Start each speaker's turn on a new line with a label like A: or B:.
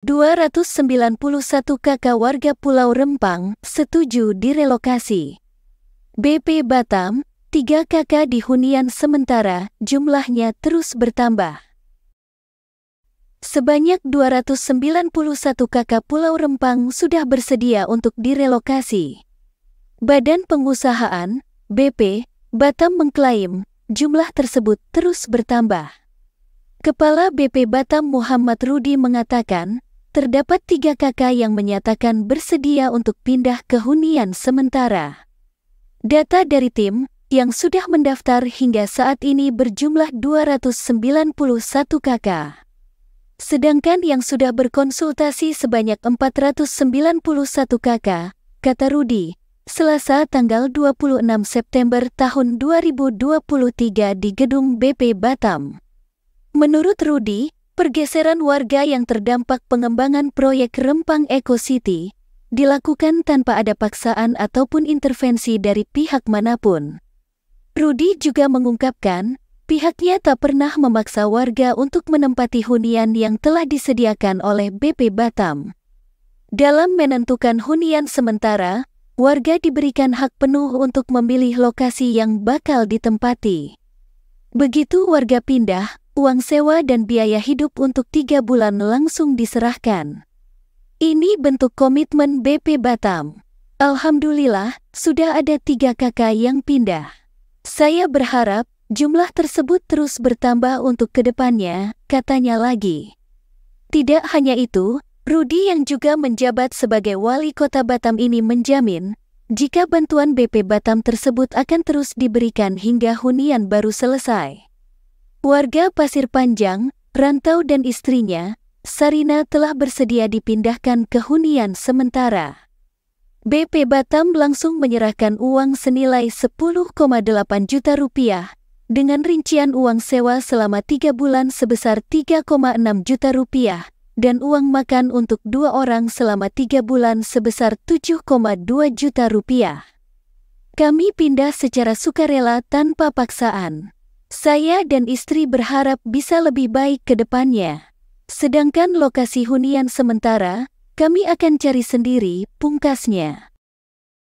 A: 291 kakak warga Pulau Rempang setuju direlokasi. BP Batam, 3 kakak di hunian sementara, jumlahnya terus bertambah. Sebanyak 291 kakak Pulau Rempang sudah bersedia untuk direlokasi. Badan Pengusahaan, BP, Batam mengklaim jumlah tersebut terus bertambah. Kepala BP Batam Muhammad Rudi mengatakan, terdapat tiga kakak yang menyatakan bersedia untuk pindah ke hunian sementara. Data dari tim yang sudah mendaftar hingga saat ini berjumlah 291 kakak. Sedangkan yang sudah berkonsultasi sebanyak 491 kakak, kata Rudi, Selasa tanggal 26 September tahun 2023 di Gedung BP Batam. Menurut Rudi, Pergeseran warga yang terdampak pengembangan proyek Rempang Eco City dilakukan tanpa ada paksaan ataupun intervensi dari pihak manapun. Rudi juga mengungkapkan, pihaknya tak pernah memaksa warga untuk menempati hunian yang telah disediakan oleh BP Batam. Dalam menentukan hunian sementara, warga diberikan hak penuh untuk memilih lokasi yang bakal ditempati. Begitu warga pindah, uang sewa dan biaya hidup untuk tiga bulan langsung diserahkan. Ini bentuk komitmen BP Batam. Alhamdulillah, sudah ada tiga kakak yang pindah. Saya berharap jumlah tersebut terus bertambah untuk kedepannya, katanya lagi. Tidak hanya itu, Rudi yang juga menjabat sebagai wali kota Batam ini menjamin jika bantuan BP Batam tersebut akan terus diberikan hingga hunian baru selesai. Warga Pasir Panjang, Rantau dan istrinya, Sarina telah bersedia dipindahkan ke hunian sementara. BP Batam langsung menyerahkan uang senilai 10,8 juta rupiah dengan rincian uang sewa selama tiga bulan sebesar 3,6 juta rupiah dan uang makan untuk dua orang selama tiga bulan sebesar 7,2 juta rupiah. Kami pindah secara sukarela tanpa paksaan. Saya dan istri berharap bisa lebih baik ke depannya. Sedangkan lokasi hunian sementara, kami akan cari sendiri pungkasnya.